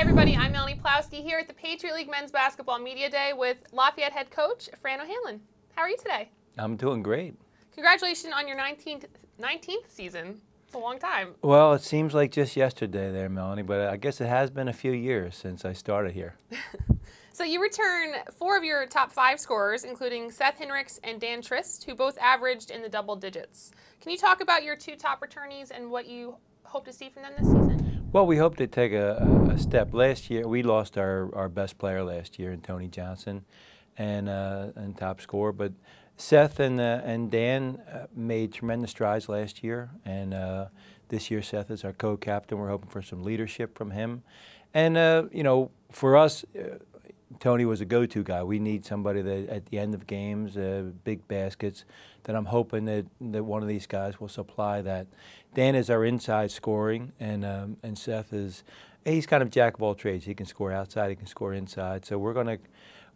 everybody, I'm Melanie Plowski here at the Patriot League Men's Basketball Media Day with Lafayette head coach Fran O'Hanlon. How are you today? I'm doing great. Congratulations on your 19th, 19th season. It's a long time. Well, it seems like just yesterday there, Melanie, but I guess it has been a few years since I started here. so you return four of your top five scorers, including Seth Henricks and Dan Trist, who both averaged in the double digits. Can you talk about your two top returnees and what you hope to see from them this season? Well, we hope to take a, a step. Last year, we lost our, our best player last year in Tony Johnson and, uh, and top scorer, but Seth and, uh, and Dan uh, made tremendous strides last year, and uh, this year Seth is our co-captain. We're hoping for some leadership from him. And, uh, you know, for us, uh, Tony was a go-to guy. We need somebody that at the end of games, uh, big baskets. That I'm hoping that, that one of these guys will supply that. Dan is our inside scoring, and um, and Seth is he's kind of jack of all trades. He can score outside, he can score inside. So we're gonna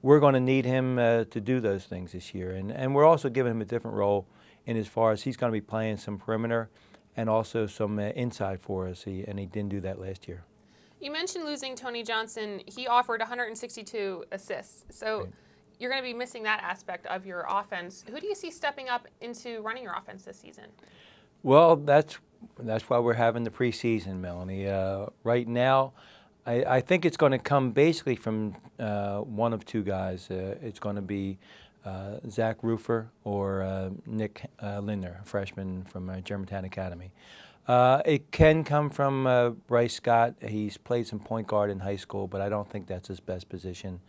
we're gonna need him uh, to do those things this year, and and we're also giving him a different role in as far as he's gonna be playing some perimeter and also some uh, inside for us. He, and he didn't do that last year. You mentioned losing Tony Johnson. He offered 162 assists. So right. you're going to be missing that aspect of your offense. Who do you see stepping up into running your offense this season? Well, that's that's why we're having the preseason, Melanie. Uh, right now, I, I, think it's going to come basically from uh, one of two guys. Uh, it's going to be uh, Zach Rufer or uh, Nick uh, Linder, freshman from Germantown Academy. Uh, it can come from uh, Bryce Scott. He's played some point guard in high school, but I don't think that's his best position.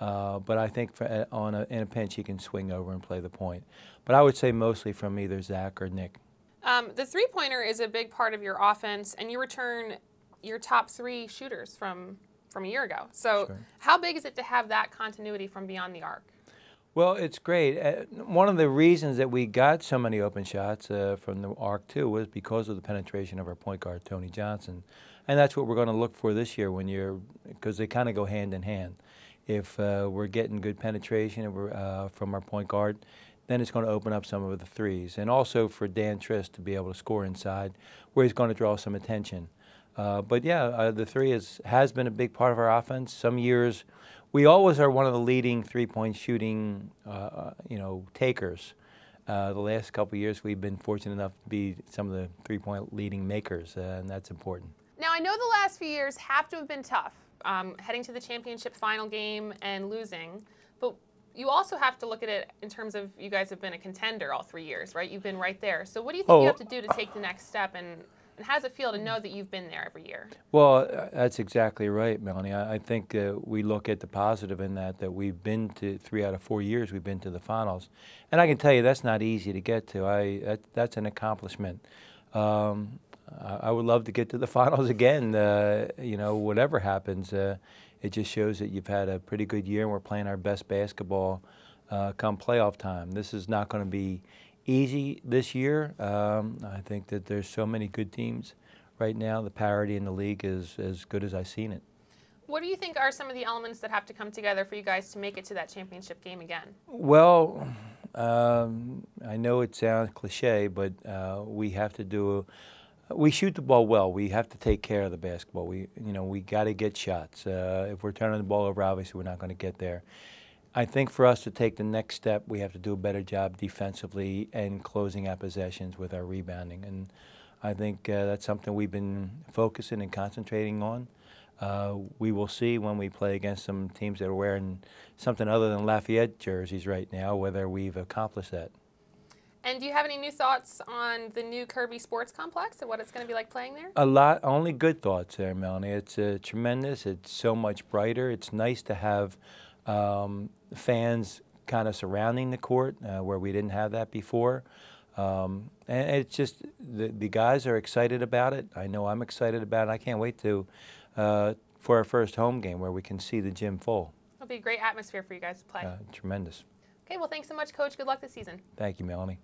Uh, but I think for, uh, on a, in a pinch, he can swing over and play the point. But I would say mostly from either Zach or Nick. Um, the three pointer is a big part of your offense, and you return your top three shooters from from a year ago. So, sure. how big is it to have that continuity from beyond the arc? Well, it's great. Uh, one of the reasons that we got so many open shots uh, from the arc too was because of the penetration of our point guard Tony Johnson, and that's what we're going to look for this year when you're because they kind of go hand in hand. If uh, we're getting good penetration uh, from our point guard, then it's going to open up some of the threes, and also for Dan Trist to be able to score inside, where he's going to draw some attention. Uh, but yeah, uh, the three is, has been a big part of our offense. Some years, we always are one of the leading three-point shooting, uh, uh you know, takers. Uh, the last couple years, we've been fortunate enough to be some of the three-point leading makers, and that's important. Now, I know the last few years have to have been tough, um, heading to the championship final game and losing, but you also have to look at it in terms of you guys have been a contender all three years, right? You've been right there. So what do you think oh. you have to do to take the next step and – how does it feel to know that you've been there every year? Well, uh, that's exactly right, Melanie. I, I think uh, we look at the positive in that, that we've been to three out of four years we've been to the finals. And I can tell you that's not easy to get to. I, that, that's an accomplishment. Um, I, I would love to get to the finals again, uh, you know, whatever happens. Uh, it just shows that you've had a pretty good year and we're playing our best basketball uh, come playoff time. This is not going to be easy this year. Um, I think that there's so many good teams right now. The parity in the league is as good as I've seen it. What do you think are some of the elements that have to come together for you guys to make it to that championship game again? Well, um, I know it sounds cliche, but uh, we have to do. A, we shoot the ball well. We have to take care of the basketball. We, you know, we got to get shots. Uh, if we're turning the ball over, obviously we're not going to get there. I think for us to take the next step, we have to do a better job defensively and closing out possessions with our rebounding. And I think uh, that's something we've been focusing and concentrating on. Uh, we will see when we play against some teams that are wearing something other than Lafayette jerseys right now whether we've accomplished that. And do you have any new thoughts on the new Kirby Sports Complex and what it's going to be like playing there? A lot, only good thoughts there, Melanie. It's uh, tremendous. It's so much brighter. It's nice to have um, fans kind of surrounding the court uh, where we didn't have that before. Um, and it's just the, the, guys are excited about it. I know I'm excited about it. I can't wait to uh, for our first home game where we can see the gym full. It'll be a great atmosphere for you guys to play. Uh, tremendous. Okay, well, thanks so much, Coach. Good luck this season. Thank you, Melanie.